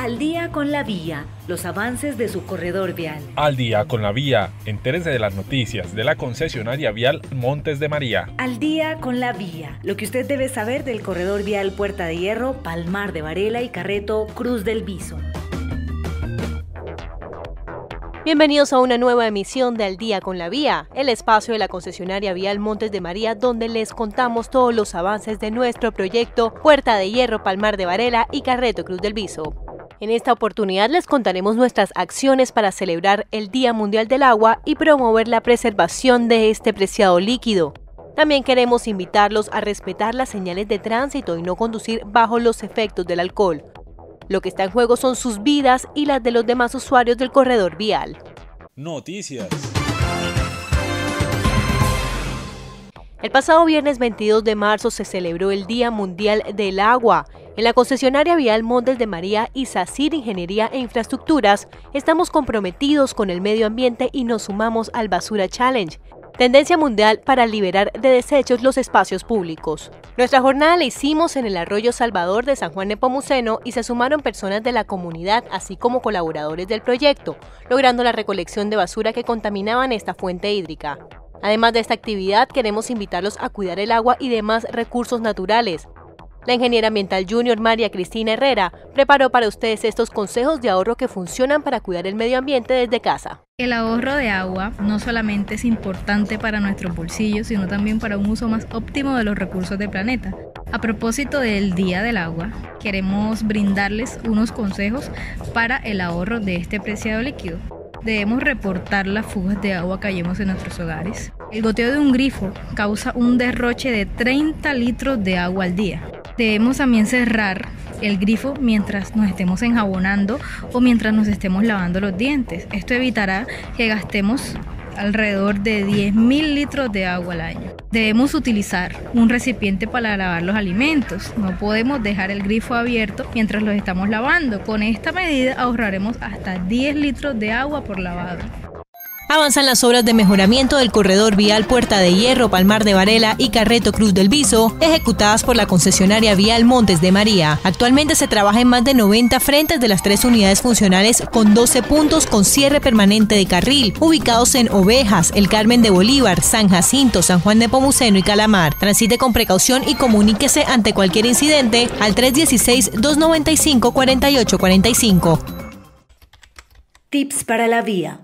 Al día con la vía, los avances de su corredor vial. Al día con la vía, entérese de las noticias de la concesionaria vial Montes de María. Al día con la vía, lo que usted debe saber del corredor vial Puerta de Hierro, Palmar de Varela y Carreto Cruz del Viso. Bienvenidos a una nueva emisión de Al Día con la Vía, el espacio de la concesionaria vial Montes de María donde les contamos todos los avances de nuestro proyecto Puerta de Hierro, Palmar de Varela y Carreto Cruz del Viso. En esta oportunidad les contaremos nuestras acciones para celebrar el Día Mundial del Agua y promover la preservación de este preciado líquido. También queremos invitarlos a respetar las señales de tránsito y no conducir bajo los efectos del alcohol. Lo que está en juego son sus vidas y las de los demás usuarios del corredor vial. Noticias. El pasado viernes 22 de marzo se celebró el Día Mundial del Agua. En la concesionaria vial Montes de María y SACIR Ingeniería e Infraestructuras estamos comprometidos con el medio ambiente y nos sumamos al Basura Challenge, tendencia mundial para liberar de desechos los espacios públicos. Nuestra jornada la hicimos en el Arroyo Salvador de San Juan de Pomuceno y se sumaron personas de la comunidad, así como colaboradores del proyecto, logrando la recolección de basura que contaminaban esta fuente hídrica. Además de esta actividad, queremos invitarlos a cuidar el agua y demás recursos naturales. La ingeniera ambiental junior María Cristina Herrera preparó para ustedes estos consejos de ahorro que funcionan para cuidar el medio ambiente desde casa. El ahorro de agua no solamente es importante para nuestros bolsillos, sino también para un uso más óptimo de los recursos del planeta. A propósito del Día del Agua, queremos brindarles unos consejos para el ahorro de este preciado líquido. Debemos reportar las fugas de agua que hallemos en nuestros hogares. El goteo de un grifo causa un derroche de 30 litros de agua al día. Debemos también cerrar el grifo mientras nos estemos enjabonando o mientras nos estemos lavando los dientes. Esto evitará que gastemos alrededor de 10.000 litros de agua al año. Debemos utilizar un recipiente para lavar los alimentos. No podemos dejar el grifo abierto mientras los estamos lavando. Con esta medida ahorraremos hasta 10 litros de agua por lavado avanzan las obras de mejoramiento del corredor vial Puerta de Hierro, Palmar de Varela y Carreto Cruz del Viso, ejecutadas por la concesionaria vial Montes de María. Actualmente se trabaja en más de 90 frentes de las tres unidades funcionales con 12 puntos con cierre permanente de carril, ubicados en Ovejas, El Carmen de Bolívar, San Jacinto, San Juan de Pomuceno y Calamar. Transite con precaución y comuníquese ante cualquier incidente al 316-295-4845. Tips para la vía.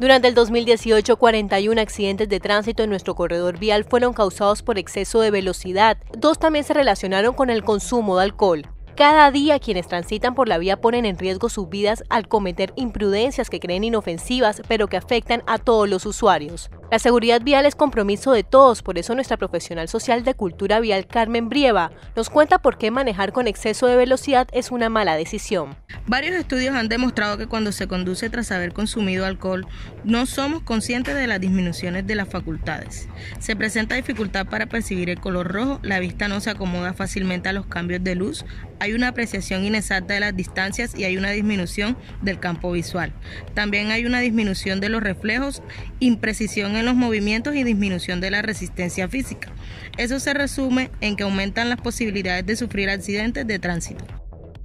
Durante el 2018, 41 accidentes de tránsito en nuestro corredor vial fueron causados por exceso de velocidad. Dos también se relacionaron con el consumo de alcohol. Cada día quienes transitan por la vía ponen en riesgo sus vidas al cometer imprudencias que creen inofensivas pero que afectan a todos los usuarios. La seguridad vial es compromiso de todos, por eso nuestra profesional social de cultura vial Carmen Brieva nos cuenta por qué manejar con exceso de velocidad es una mala decisión. Varios estudios han demostrado que cuando se conduce tras haber consumido alcohol, no somos conscientes de las disminuciones de las facultades. Se presenta dificultad para percibir el color rojo, la vista no se acomoda fácilmente a los cambios de luz, hay hay una apreciación inexacta de las distancias y hay una disminución del campo visual. También hay una disminución de los reflejos, imprecisión en los movimientos y disminución de la resistencia física. Eso se resume en que aumentan las posibilidades de sufrir accidentes de tránsito.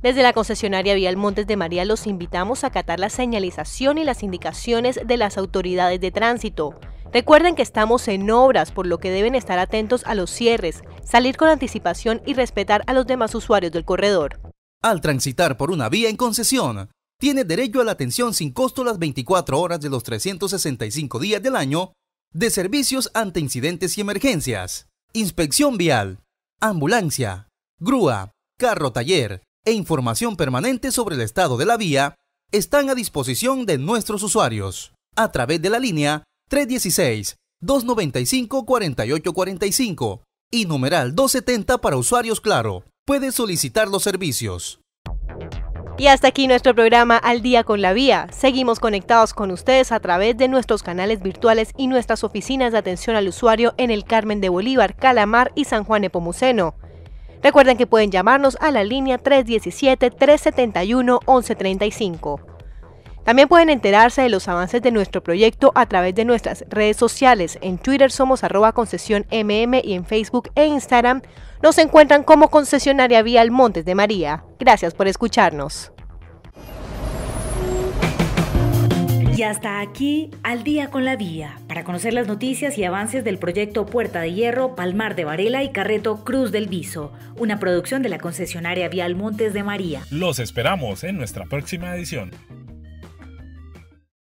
Desde la concesionaria Vial Montes de María los invitamos a acatar la señalización y las indicaciones de las autoridades de tránsito. Recuerden que estamos en obras, por lo que deben estar atentos a los cierres, salir con anticipación y respetar a los demás usuarios del corredor. Al transitar por una vía en concesión, tiene derecho a la atención sin costo las 24 horas de los 365 días del año de servicios ante incidentes y emergencias, inspección vial, ambulancia, grúa, carro taller e información permanente sobre el estado de la vía están a disposición de nuestros usuarios a través de la línea 316-295-4845 y numeral 270 para usuarios Claro. Puedes solicitar los servicios. Y hasta aquí nuestro programa Al día con la vía. Seguimos conectados con ustedes a través de nuestros canales virtuales y nuestras oficinas de atención al usuario en el Carmen de Bolívar, Calamar y San Juan Pomuceno Recuerden que pueden llamarnos a la línea 317-371-1135. También pueden enterarse de los avances de nuestro proyecto a través de nuestras redes sociales. En Twitter somos arroba concesión mm y en Facebook e Instagram nos encuentran como concesionaria Vial Montes de María. Gracias por escucharnos. Y hasta aquí, al día con la vía, para conocer las noticias y avances del proyecto Puerta de Hierro, Palmar de Varela y Carreto Cruz del Viso, una producción de la concesionaria Vial Montes de María. Los esperamos en nuestra próxima edición.